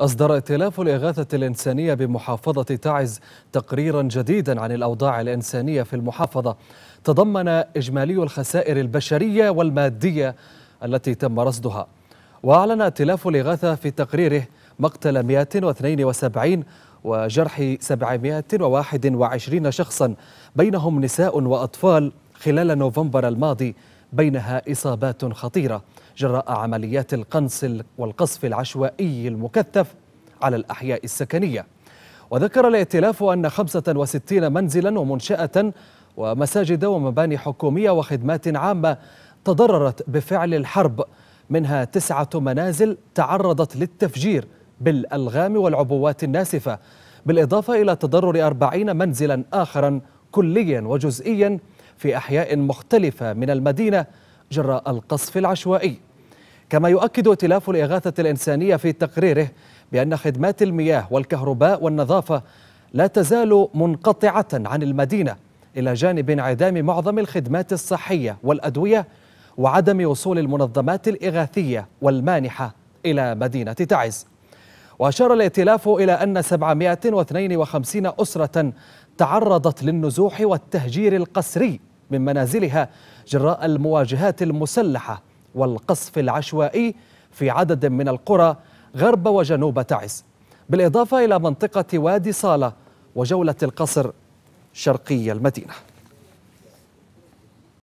أصدر ائتلاف الإغاثة الإنسانية بمحافظة تعز تقريرا جديدا عن الأوضاع الإنسانية في المحافظة تضمن إجمالي الخسائر البشرية والمادية التي تم رصدها وأعلن ائتلاف الإغاثة في تقريره مقتل 172 وجرح 721 شخصا بينهم نساء وأطفال خلال نوفمبر الماضي بينها إصابات خطيرة جراء عمليات القنص والقصف العشوائي المكثف على الأحياء السكنية وذكر الائتلاف أن 65 منزلا ومنشأة ومساجد ومباني حكومية وخدمات عامة تضررت بفعل الحرب منها تسعة منازل تعرضت للتفجير بالألغام والعبوات الناسفة بالإضافة إلى تضرر أربعين منزلا آخرا كليا وجزئيا في أحياء مختلفة من المدينة جراء القصف العشوائي كما يؤكد ائتلاف الإغاثة الإنسانية في تقريره بأن خدمات المياه والكهرباء والنظافة لا تزال منقطعة عن المدينة إلى جانب انعدام معظم الخدمات الصحية والأدوية وعدم وصول المنظمات الإغاثية والمانحة إلى مدينة تعز وأشار الائتلاف إلى أن 752 أسرة تعرضت للنزوح والتهجير القسري من منازلها جراء المواجهات المسلحة والقصف العشوائي في عدد من القرى غرب وجنوب تعز بالإضافة إلى منطقة وادي صالة وجولة القصر شرقي المدينة